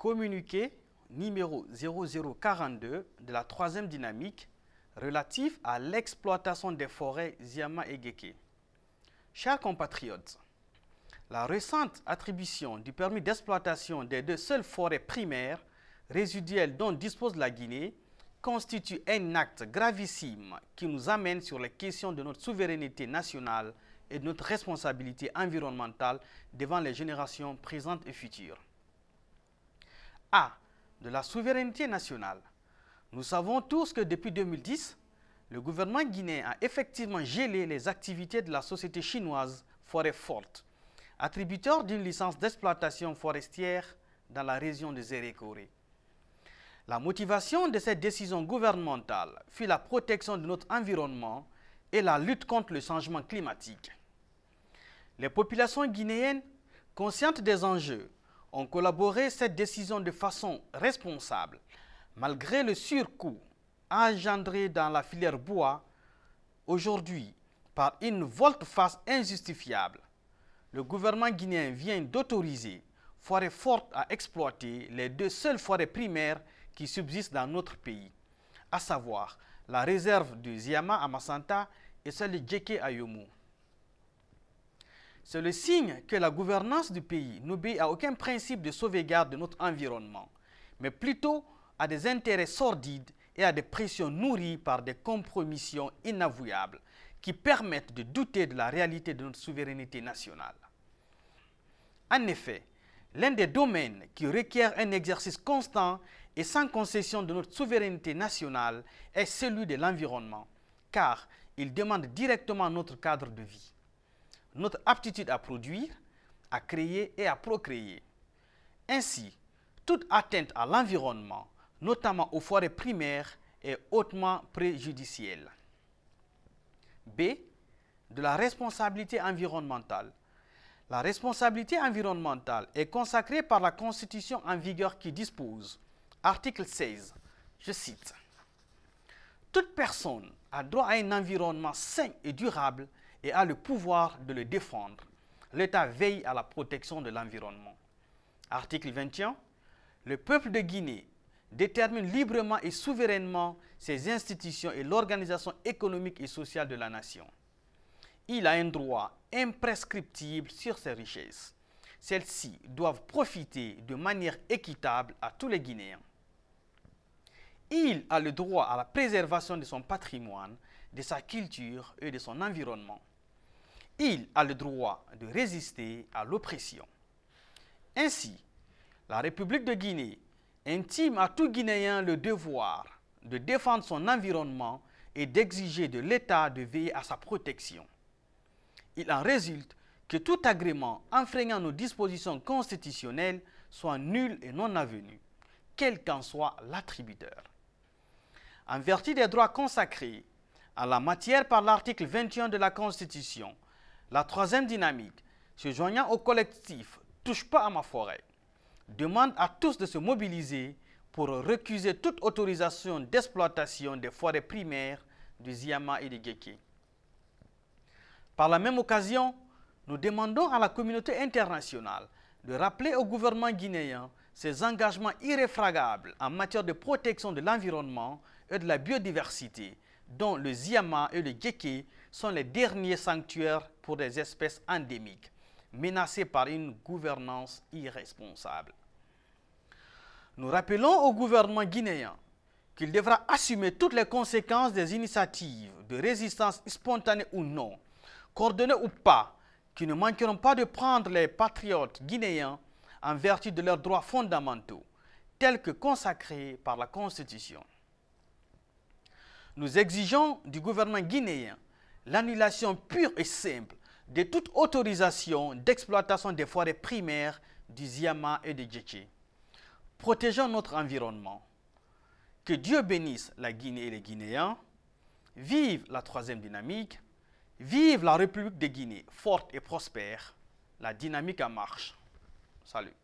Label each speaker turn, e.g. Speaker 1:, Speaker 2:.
Speaker 1: communiqué numéro 0042 de la troisième dynamique relatif à l'exploitation des forêts Ziama et Geke. Chers compatriotes, la récente attribution du permis d'exploitation des deux seules forêts primaires résiduelles dont dispose la Guinée constitue un acte gravissime qui nous amène sur les questions de notre souveraineté nationale et de notre responsabilité environnementale devant les générations présentes et futures. A. De la souveraineté nationale. Nous savons tous que depuis 2010, le gouvernement guinéen a effectivement gelé les activités de la société chinoise Forêt Forte, attributeur d'une licence d'exploitation forestière dans la région de Zérékoré. La motivation de cette décision gouvernementale fut la protection de notre environnement et la lutte contre le changement climatique. Les populations guinéennes, conscientes des enjeux, ont collaboré cette décision de façon responsable, malgré le surcoût engendré dans la filière bois, aujourd'hui par une volte-face injustifiable. Le gouvernement guinéen vient d'autoriser Forêt Forte à exploiter les deux seules forêts primaires qui subsistent dans notre pays, à savoir la réserve de Ziyama à Massanta et celle de Djeke à Yomu. C'est le signe que la gouvernance du pays n'obéit à aucun principe de sauvegarde de notre environnement, mais plutôt à des intérêts sordides et à des pressions nourries par des compromissions inavouables qui permettent de douter de la réalité de notre souveraineté nationale. En effet, l'un des domaines qui requiert un exercice constant et sans concession de notre souveraineté nationale est celui de l'environnement, car il demande directement notre cadre de vie notre aptitude à produire, à créer et à procréer. Ainsi, toute atteinte à l'environnement, notamment aux forêts primaires, est hautement préjudicielle. B. De la responsabilité environnementale. La responsabilité environnementale est consacrée par la Constitution en vigueur qui dispose, article 16, je cite, Toute personne a droit à un environnement sain et durable et a le pouvoir de le défendre. L'État veille à la protection de l'environnement. Article 21. Le peuple de Guinée détermine librement et souverainement ses institutions et l'organisation économique et sociale de la nation. Il a un droit imprescriptible sur ses richesses. Celles-ci doivent profiter de manière équitable à tous les Guinéens. Il a le droit à la préservation de son patrimoine, de sa culture et de son environnement il a le droit de résister à l'oppression. Ainsi, la République de Guinée intime à tout Guinéen le devoir de défendre son environnement et d'exiger de l'État de veiller à sa protection. Il en résulte que tout agrément enfreignant nos dispositions constitutionnelles soit nul et non avenu, quel qu'en soit l'attributeur. En vertu des droits consacrés à la matière par l'article 21 de la Constitution, la troisième dynamique, se joignant au collectif Touche pas à ma forêt, demande à tous de se mobiliser pour recuser toute autorisation d'exploitation des forêts primaires du Ziyama et du Geke. Par la même occasion, nous demandons à la communauté internationale de rappeler au gouvernement guinéen ses engagements irréfragables en matière de protection de l'environnement et de la biodiversité dont le Ziama et le Geke sont les derniers sanctuaires pour des espèces endémiques, menacées par une gouvernance irresponsable. Nous rappelons au gouvernement guinéen qu'il devra assumer toutes les conséquences des initiatives de résistance spontanée ou non, coordonnées ou pas, qui ne manqueront pas de prendre les patriotes guinéens en vertu de leurs droits fondamentaux, tels que consacrés par la Constitution. Nous exigeons du gouvernement guinéen l'annulation pure et simple de toute autorisation d'exploitation des forêts primaires du Ziyama et de Djetché. Protégeons notre environnement. Que Dieu bénisse la Guinée et les Guinéens. Vive la troisième dynamique. Vive la République de Guinée, forte et prospère. La dynamique en marche. Salut.